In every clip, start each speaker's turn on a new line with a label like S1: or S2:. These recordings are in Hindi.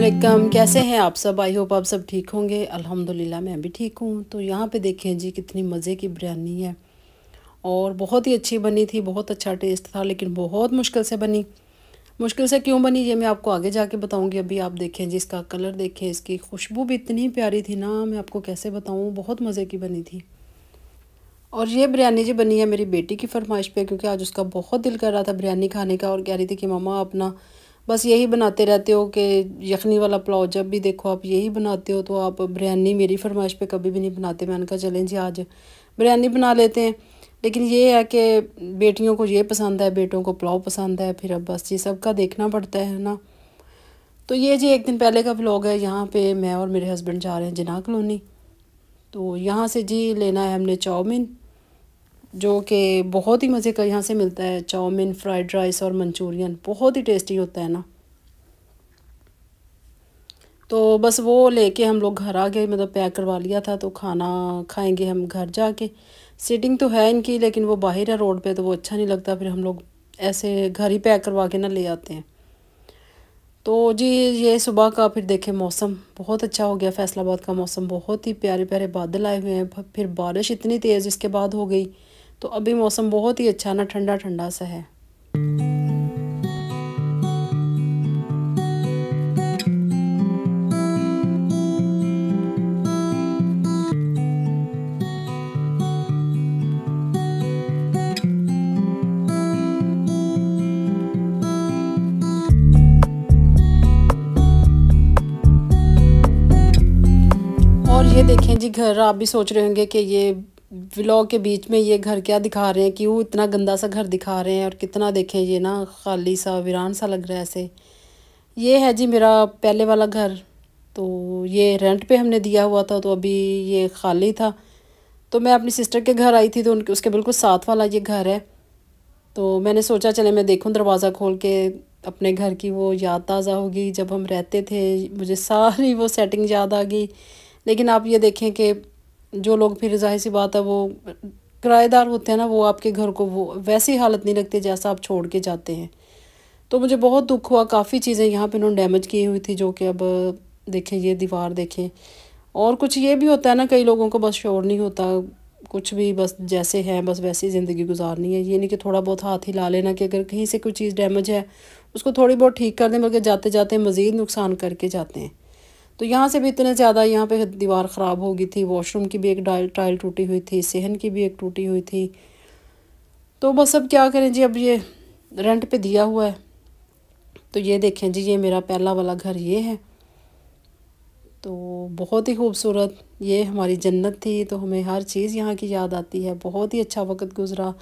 S1: असलम कैसे हैं आप सब आई होप आप सब ठीक होंगे अल्हम्दुलिल्लाह मैं भी ठीक हूँ तो यहाँ पे देखें जी कितनी मज़े की बिरयानी है और बहुत ही अच्छी बनी थी बहुत अच्छा टेस्ट था लेकिन बहुत मुश्किल से बनी मुश्किल से क्यों बनी ये मैं आपको आगे जाके बताऊँगी अभी आप देखें जी इसका कलर देखें इसकी खुशबू भी इतनी प्यारी थी ना मैं आपको कैसे बताऊँ बहुत मज़े की बनी थी और ये बिरयानी जी बनी है मेरी बेटी की फरमाइश पर क्योंकि आज उसका बहुत दिल कर रहा था बिरयानी खाने का और कह रही थी कि मामा अपना बस यही बनाते रहते हो कि यखनी वाला पुलाव जब भी देखो आप यही बनाते हो तो आप बिरयानी मेरी फरमाइश पे कभी भी नहीं बनाते मैंने कहा चलें जी आज बिरयानी बना लेते हैं लेकिन ये है कि बेटियों को ये पसंद है बेटों को पुलाव पसंद है फिर अब बस ये सबका देखना पड़ता है ना तो ये जी एक दिन पहले का ब्लॉग है यहाँ पर मैं और मेरे हस्बैंड जा रहे हैं जना कलोनी तो यहाँ से जी लेना है हमने चाउमीन जो कि बहुत ही मज़े का यहाँ से मिलता है चाउमीन फ्राइड राइस और मंचूरियन बहुत ही टेस्टी होता है ना तो बस वो लेके हम लोग घर आ गए मतलब पैक करवा लिया था तो खाना खाएंगे हम घर जाके सीटिंग तो है इनकी लेकिन वो बाहर है रोड पे तो वो अच्छा नहीं लगता फिर हम लोग ऐसे घर ही पैक करवा के ना ले आते हैं तो जी ये सुबह का फिर देखें मौसम बहुत अच्छा हो गया फैसलाबाद का मौसम बहुत ही प्यारे प्यारे बादल आए हुए हैं फिर बारिश इतनी तेज़ इसके बाद हो गई तो अभी मौसम बहुत ही अच्छा ना ठंडा ठंडा सा है और ये देखें जी घर आप भी सोच रहे होंगे कि ये व्लॉग के बीच में ये घर क्या दिखा रहे हैं कि वो इतना गंदा सा घर दिखा रहे हैं और कितना देखें ये ना खाली सा वीरान सा लग रहा है ऐसे ये है जी मेरा पहले वाला घर तो ये रेंट पे हमने दिया हुआ था तो अभी ये खाली था तो मैं अपनी सिस्टर के घर आई थी तो उनके उसके बिल्कुल साथ वाला ये घर है तो मैंने सोचा चले मैं देखूँ दरवाज़ा खोल के अपने घर की वो याद ताज़ा होगी जब हम रहते थे मुझे सारी वो सेटिंग याद आ गई लेकिन आप ये देखें कि जो लोग फिर जाहिर सी बात है वो किराएदार होते हैं ना वो आपके घर को वो वैसी हालत नहीं रखते जैसा आप छोड़ के जाते हैं तो मुझे बहुत दुख हुआ काफ़ी चीज़ें यहाँ पे उन्होंने डैमेज की हुई थी जो कि अब देखें ये दीवार देखें और कुछ ये भी होता है ना कई लोगों को बस शोर नहीं होता कुछ भी बस जैसे हैं बस वैसी ज़िंदगी गुजारनी है ये नहीं कि थोड़ा बहुत हाथ ही ला लेना कि अगर कहीं से कोई चीज़ डैमेज है उसको थोड़ी बहुत ठीक कर दें बल्कि जाते जाते मज़ीद नुकसान करके जाते हैं तो यहाँ से भी इतने ज़्यादा यहाँ पे दीवार ख़राब हो गई थी वॉशरूम की भी एक डायल टाइल टूटी हुई थी सेहन की भी एक टूटी हुई थी तो बस अब क्या करें जी अब ये रेंट पे दिया हुआ है तो ये देखें जी ये मेरा पहला वाला घर ये है तो बहुत ही खूबसूरत ये हमारी जन्नत थी तो हमें हर चीज़ यहाँ की याद आती है बहुत ही अच्छा वक्त गुज़रा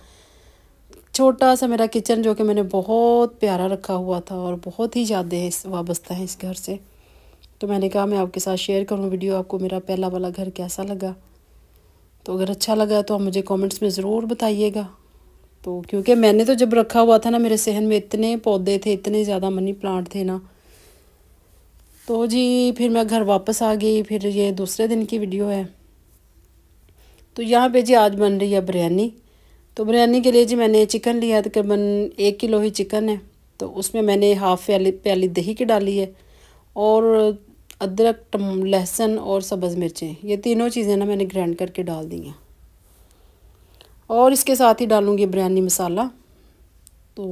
S1: छोटा सा मेरा किचन जो कि मैंने बहुत प्यारा रखा हुआ था और बहुत ही यादें वाबस्ता हैं इस घर से तो मैंने कहा मैं आपके साथ शेयर करूँ वीडियो आपको मेरा पहला वाला घर कैसा लगा तो अगर अच्छा लगा तो आप मुझे कमेंट्स में ज़रूर बताइएगा तो क्योंकि मैंने तो जब रखा हुआ था ना मेरे सहन में इतने पौधे थे इतने ज़्यादा मनी प्लांट थे ना तो जी फिर मैं घर वापस आ गई फिर ये दूसरे दिन की वीडियो है तो यहाँ पे जी आज बन रही है बिरयानी तो बिरयानी के लिए जी मैंने चिकन लिया तकरीबन एक किलो ही चिकन है तो उसमें मैंने हाफ़ प्याली प्याली दही की डाली है और अदरक टम लहसुन और सब्ज़ मिर्चें ये तीनों चीज़ें ना मैंने ग्राइंड करके डाल दी हैं और इसके साथ ही डालूँगी बिरयानी मसाला तो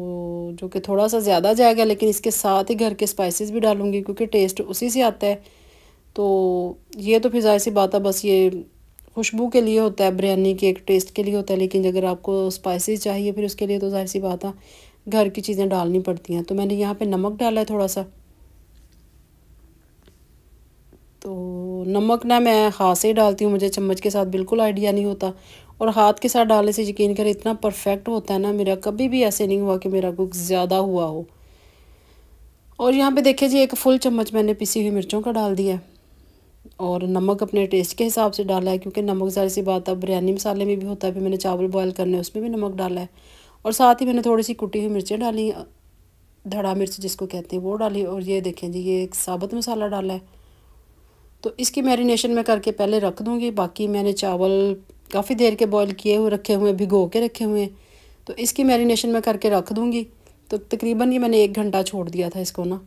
S1: जो कि थोड़ा सा ज़्यादा जाएगा लेकिन इसके साथ ही घर के स्पाइसेस भी डालूँगी क्योंकि टेस्ट उसी से आता है तो ये तो फिर जाहिर सी बात है बस ये खुशबू के लिए होता है बिरयानी के एक टेस्ट के लिए होता है लेकिन अगर आपको स्पाइसेस चाहिए फिर उसके लिए तो जाहिर सी बात है घर की चीज़ें डालनी पड़ती हैं तो मैंने यहाँ पे नमक डाला है थोड़ा सा तो नमक ना मैं हाथ से ही डालती हूँ मुझे चम्मच के साथ बिल्कुल आइडिया नहीं होता और हाथ के साथ डालने से यकीन करें इतना परफेक्ट होता है ना मेरा कभी भी ऐसे नहीं हुआ कि मेरा कुछ ज़्यादा हुआ हो और यहाँ पे देखिए जी एक फुल चम्मच मैंने पिसी हुई मिर्चों का डाल दिया और नमक अपने टेस्ट के हिसाब से डाला है क्योंकि नमक ज़्यादा सी बात अब बिरयानी मसाले में भी होता है फिर मैंने चावल बॉयल करने उसमें भी नमक डाला है और साथ ही मैंने थोड़ी सी कुटी हुई मिर्चें डाली धड़ा मिर्च जिसको कहते हैं वो डाली और ये देखें जी ये एक साबुत मसाला डाला है तो इसकी मैरिनेशन मैं करके पहले रख दूँगी बाकी मैंने चावल काफ़ी देर के बॉईल किए हुए रखे हुए भिगो के रखे हुए हैं तो इसकी मैरिनेशन मैं करके रख दूँगी तो तकरीबन ये मैंने एक घंटा छोड़ दिया था इसको ना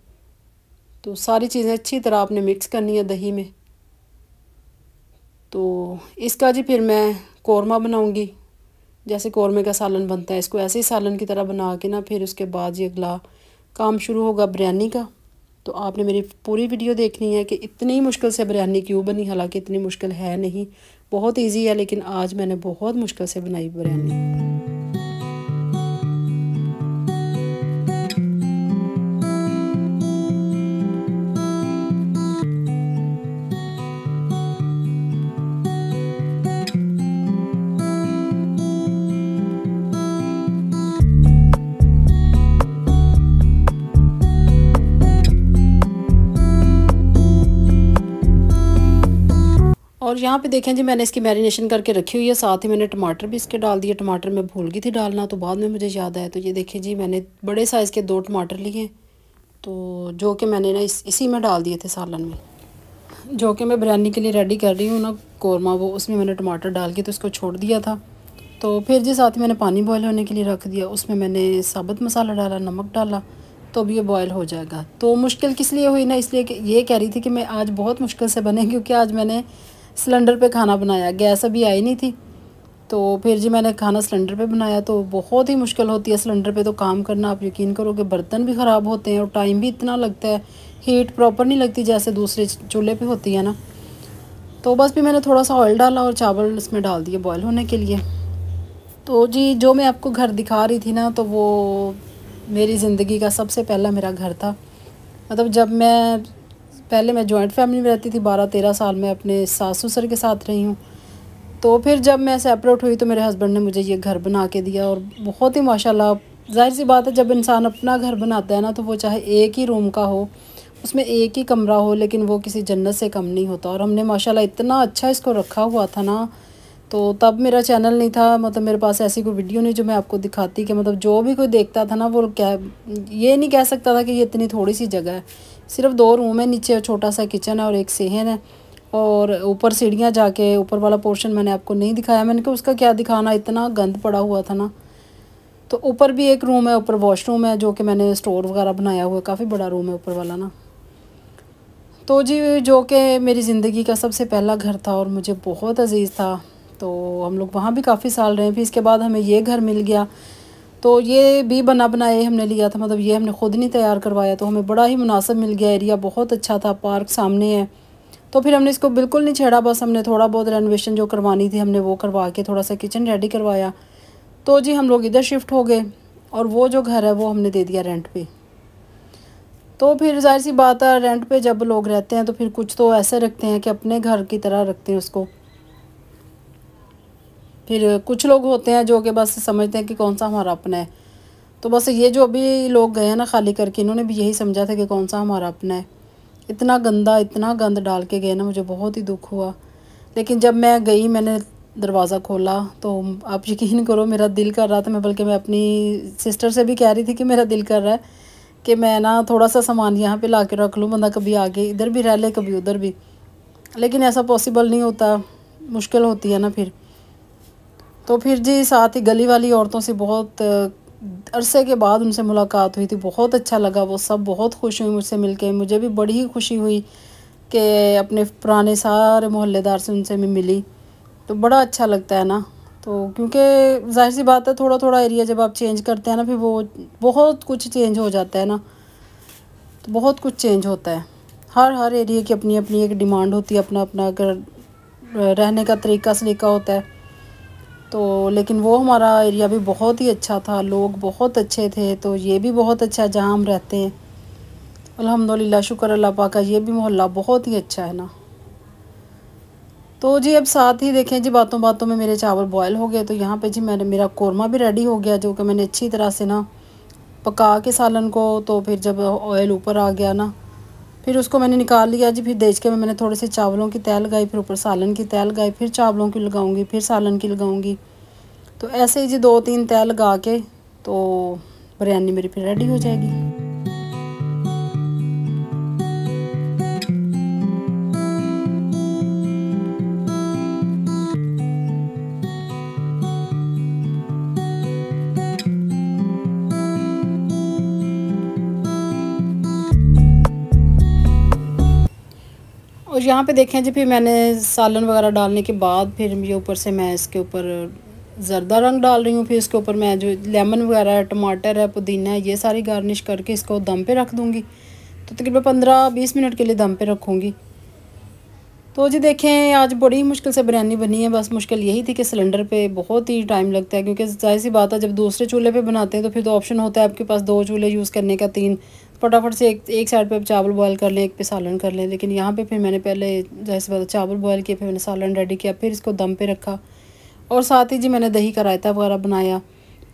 S1: तो सारी चीज़ें अच्छी तरह आपने मिक्स करनी है दही में तो इसका जी फिर मैं कौरमा बनाऊँगी जैसे कौरमे का सालन बनता है इसको ऐसे ही सालन की तरह बना के ना फिर उसके बाद ये अगला काम शुरू होगा बिरयानी का तो आपने मेरी पूरी वीडियो देखनी है कि इतनी मुश्किल से बिरयानी क्यों बनी हालांकि इतनी मुश्किल है नहीं बहुत ईजी है लेकिन आज मैंने बहुत मुश्किल से बनाई बिरयानी और यहाँ पे देखें जी मैंने इसकी मैरिनेशन करके रखी हुई है साथ ही मैंने टमाटर भी इसके डाल दिए टमाटर मैं भूल गई थी डालना तो बाद में मुझे याद आया तो ये देखें जी मैंने बड़े साइज़ के दो टमाटर लिए तो जो कि मैंने ना इस इसी में डाल दिए थे सालन में जो कि मैं बिरयानी के लिए रेडी कर रही हूँ ना कौरमा वो उसमें मैंने टमाटर डाल के तो उसको छोड़ दिया था तो फिर जी साथ ही मैंने पानी बॉयल होने के लिए रख दिया उसमें मैंने साबुत मसाला डाला नमक डाला तो भी ये बॉयल हो जाएगा तो मुश्किल किस लिए हुई ना इसलिए कि ये कह रही थी कि मैं आज बहुत मुश्किल से बने क्योंकि आज मैंने सिलेंडर पे खाना बनाया गैस अभी आई नहीं थी तो फिर जी मैंने खाना सिलेंडर पे बनाया तो बहुत ही मुश्किल होती है सिलेंडर पे तो काम करना आप यकीन करो कि बर्तन भी ख़राब होते हैं और टाइम भी इतना लगता है हीट प्रॉपर नहीं लगती जैसे दूसरे चूल्हे पर होती है ना तो बस भी मैंने थोड़ा सा ऑयल डाला और चावल इसमें डाल दिए बॉयल होने के लिए तो जी जो मैं आपको घर दिखा रही थी ना तो वो मेरी ज़िंदगी का सबसे पहला मेरा घर था मतलब जब मैं पहले मैं जॉइंट फैमिली में रहती थी बारह तेरह साल मैं अपने सास ससुर के साथ रही हूँ तो फिर जब मैं सेपरेट हुई तो मेरे हस्बैंड ने मुझे ये घर बना के दिया और बहुत ही माशाल्लाह जाहिर सी बात है जब इंसान अपना घर बनाता है ना तो वो चाहे एक ही रूम का हो उसमें एक ही कमरा हो लेकिन वो किसी जन्नत से कम नहीं होता और हमने माशाल्लाह इतना अच्छा इसको रखा हुआ था ना तो तब मेरा चैनल नहीं था मतलब मेरे पास ऐसी कोई वीडियो नहीं जो मैं आपको दिखाती कि मतलब जो भी कोई देखता था ना वो क्या ये नहीं कह सकता था कि ये इतनी थोड़ी सी जगह है सिर्फ दो रूम है नीचे छोटा सा किचन है और एक सेहन है और ऊपर सीढ़ियाँ जाके ऊपर वाला पोर्शन मैंने आपको नहीं दिखाया मैंने कहा उसका क्या दिखाना इतना गंद पड़ा हुआ था ना तो ऊपर भी एक रूम है ऊपर वॉशरूम है जो कि मैंने स्टोर वगैरह बनाया हुआ है काफ़ी बड़ा रूम है ऊपर वाला ना तो जी जो कि मेरी ज़िंदगी का सबसे पहला घर था और मुझे बहुत अजीज़ था तो हम लोग वहाँ भी काफ़ी साल रहे फिर इसके बाद हमें ये घर मिल गया तो ये भी बना बनाए हमने लिया था मतलब ये हमने ख़ुद नहीं तैयार करवाया तो हमें बड़ा ही मुनासब मिल गया एरिया बहुत अच्छा था पार्क सामने है तो फिर हमने इसको बिल्कुल नहीं छेड़ा बस हमने थोड़ा बहुत रेनोवेशन जो करवानी थी हमने वो करवा के थोड़ा सा किचन रेडी करवाया तो जी हम लोग इधर शिफ्ट हो गए और वो जो घर है वो हमने दे दिया रेंट पे तो फिर जाहिर सी बात है रेंट पे जब लोग रहते हैं तो फिर कुछ तो ऐसे रखते हैं कि अपने घर की तरह रखते हैं उसको फिर कुछ लोग होते हैं जो कि बस समझते हैं कि कौन सा हमारा अपना है तो बस ये जो अभी लोग गए हैं ना खाली करके इन्होंने भी यही समझा था कि कौन सा हमारा अपना है इतना गंदा इतना गंद डाल के गए ना मुझे बहुत ही दुख हुआ लेकिन जब मैं गई मैंने दरवाज़ा खोला तो आप यकीन करो मेरा दिल कर रहा था मैं बल्कि मैं अपनी सिस्टर से भी कह रही थी कि मेरा दिल कर रहा है कि मैं ना थोड़ा सा सामान यहाँ पे ला के रख लूँ बंदा कभी आगे इधर भी रह ले कभी उधर भी लेकिन ऐसा पॉसिबल नहीं होता मुश्किल होती है ना फिर तो फिर जी साथ ही गली वाली औरतों से बहुत अरसे के बाद उनसे मुलाकात हुई थी बहुत अच्छा लगा वो सब बहुत खुश हुई मुझसे मिलके मुझे भी बड़ी ही खुशी हुई कि अपने पुराने सारे मोहल्लेदार से उनसे मैं मिली तो बड़ा अच्छा लगता है ना तो क्योंकि जाहिर सी बात है थोड़ा थोड़ा एरिया जब आप चेंज करते हैं ना फिर वो बहुत कुछ चेंज हो जाता है ना तो बहुत कुछ चेंज होता है हर हर एरिया की अपनी अपनी एक डिमांड होती है अपना अपना अगर रहने का तरीका सलीका होता है तो लेकिन वो हमारा एरिया भी बहुत ही अच्छा था लोग बहुत अच्छे थे तो ये भी बहुत अच्छा जहाँ हम रहते हैं अल्हम्दुलिल्लाह शुक्र अल्लाह पाक का ये भी मोहल्ला बहुत ही अच्छा है ना तो जी अब साथ ही देखें जी बातों बातों में मेरे चावल बॉयल हो गए तो यहाँ पे जी मैंने मेरा कौरमा भी रेडी हो गया जो कि मैंने अच्छी तरह से ना पका के सालन को तो फिर जब ऑयल ऊपर आ गया ना फिर उसको मैंने निकाल लिया जी फिर देख के में मैंने थोड़े से चावलों की तय लगाई फिर ऊपर सालन की तय लगाई फिर चावलों की लगाऊंगी फिर सालन की लगाऊंगी तो ऐसे ही जी दो तीन तय लगा के तो बिरयानी मेरी फिर रेडी हो जाएगी यहाँ पे देखें जी फिर मैंने सालन वगैरह डालने के बाद फिर ये ऊपर से मैं इसके ऊपर ज़रदा रंग डाल रही हूँ फिर इसके ऊपर मैं जो लेमन वगैरह है टमाटर है पुदीना है ये सारी गार्निश करके इसको दम पे रख दूँगी तो तकरीबन पंद्रह बीस मिनट के लिए दम पे रखूँगी तो जी देखें आज बड़ी मुश्किल से बिरयानी बनी है बस मुश्किल यही थी कि सिलेंडर पे बहुत ही टाइम लगता है क्योंकि जाहिर सी बात है जब दूसरे चूल्हे पे बनाते हैं तो फिर तो ऑप्शन होता है आपके पास दो चूल्हे यूज़ करने का तीन फटाफट से एक एक साइड पे चावल बॉयल कर लें एक पे सालन कर लें लेकिन यहाँ पे फिर मैंने पहले जैसे बता चावल बॉयल किया फिर मैंने सालन रेडी किया फिर इसको दम पे रखा और साथ ही जी मैंने दही का रायता वगैरह बनाया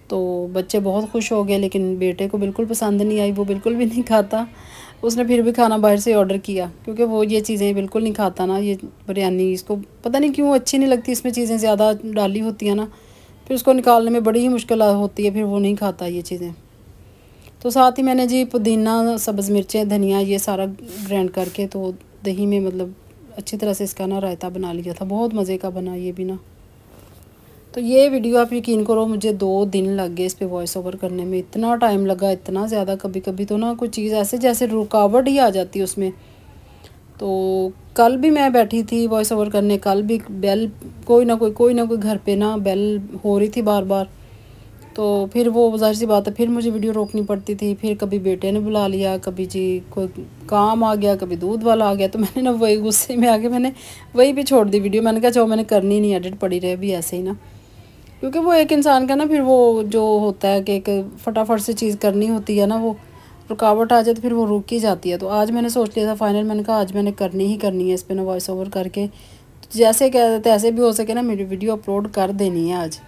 S1: तो बच्चे बहुत खुश हो गए लेकिन बेटे को बिल्कुल पसंद नहीं आई वो बिल्कुल भी नहीं खाता उसने फिर भी खाना बाहर से ऑर्डर किया क्योंकि वो ये चीज़ें बिल्कुल नहीं खाता ना ये बिरयानी इसको पता नहीं क्यों अच्छी नहीं लगती इसमें चीज़ें ज़्यादा डाली होती हैं ना फिर उसको निकालने में बड़ी ही मुश्किल होती है फिर वो नहीं खाता ये चीज़ें तो साथ ही मैंने जी पुदीना सब्ज़ मिर्चें धनिया ये सारा ग्रैंड करके तो दही में मतलब अच्छी तरह से इसका ना रायता बना लिया था बहुत मज़े का बना ये भी ना तो ये वीडियो आप यकीन करो मुझे दो दिन लग गए इस पर वॉइस ओवर करने में इतना टाइम लगा इतना ज़्यादा कभी कभी तो ना कोई चीज़ ऐसे जैसे रुकावट ही आ जाती है उसमें तो कल भी मैं बैठी थी वॉइस ओवर करने कल भी बेल कोई ना कोई कोई ना कोई घर पे ना बेल हो रही थी बार बार तो फिर वो जाहिर सी बात है फिर मुझे वीडियो रोकनी पड़ती थी फिर कभी बेटे ने बुला लिया कभी जी कोई काम आ गया कभी दूध वाला आ गया तो मैंने ना वही गुस्से में आके मैंने वही भी छोड़ दी वीडियो मैंने कहा चलो मैंने करनी नहीं एडिट पड़ी रहे अभी ऐसे ही ना क्योंकि वो एक इंसान का ना फिर वो जो होता है कि एक फटाफट से चीज़ करनी होती है ना वो रुकावट आ जाए तो फिर वो रुक ही जाती है तो आज मैंने सोच लिया था फाइनल मैंने कहा आज मैंने करनी ही करनी है इस पर ना वॉइस ओवर करके तो जैसे कह तैसे भी हो सके ना मेरी वीडियो अपलोड कर देनी है आज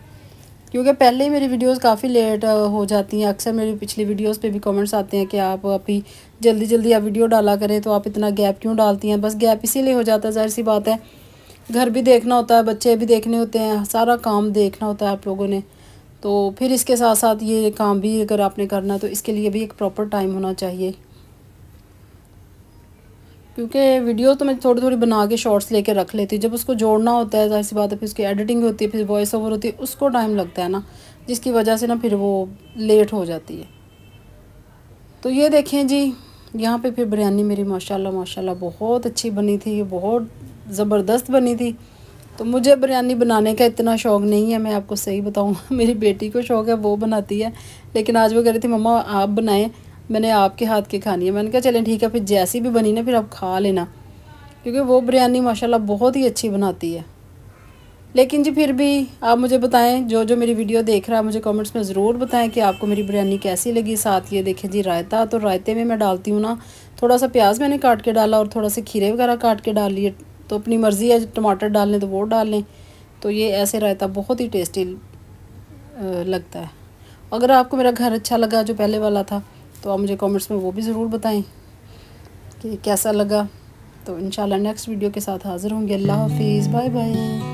S1: क्योंकि पहले ही मेरी वीडियोस काफ़ी लेट हो जाती हैं अक्सर मेरी पिछली वीडियोस पे भी कमेंट्स आते हैं कि आप अभी जल्दी जल्दी आप वीडियो डाला करें तो आप इतना गैप क्यों डालती हैं बस गैप इसीलिए हो जाता है जाहिर सी बात है घर भी देखना होता है बच्चे भी देखने होते हैं सारा काम देखना होता है आप लोगों ने तो फिर इसके साथ साथ ये काम भी अगर आपने करना तो इसके लिए भी एक प्रॉपर टाइम होना चाहिए क्योंकि वीडियो तो मैं थोड़ी थोड़ी बना के शॉर्ट्स लेके रख लेती जब उसको जोड़ना होता है जाहिर सी बात है फिर उसकी एडिटिंग होती है फिर वॉइस ओवर होती है उसको टाइम लगता है ना जिसकी वजह से ना फिर वो लेट हो जाती है तो ये देखें जी यहाँ पे फिर बिरयानी मेरी माशाल्लाह माशाल्लाह बहुत अच्छी बनी थी बहुत ज़बरदस्त बनी थी तो मुझे बिरयानी बनाने का इतना शौक़ नहीं है मैं आपको सही बताऊँ मेरी बेटी को शौक़ है वो बनाती है लेकिन आज वो कह रही थी मम्मा आप बनाएं मैंने आपके हाथ की खानी है मैंने कहा चलें ठीक है फिर जैसी भी बनी ना फिर आप खा लेना क्योंकि वो बिरयानी माशाल्लाह बहुत ही अच्छी बनाती है लेकिन जी फिर भी आप मुझे बताएं जो जो मेरी वीडियो देख रहा है मुझे कमेंट्स में ज़रूर बताएं कि आपको मेरी बिरयानी कैसी लगी साथ ये देखें जी रायता तो रायते में मैं डालती हूँ ना थोड़ा सा प्याज मैंने काट के डाला और थोड़ा सा खीरे वगैरह काट के डाल लिए तो अपनी मर्ज़ी है टमाटर डाल लें तो वो डाल लें तो ये ऐसे रायता बहुत ही टेस्टी लगता है अगर आपको मेरा घर अच्छा लगा जो पहले वाला था तो आप मुझे कमेंट्स में वो भी ज़रूर बताएं कि कैसा लगा तो इन नेक्स्ट वीडियो के साथ हाज़िर होंगे अल्लाह हाफिज़ बाय बाय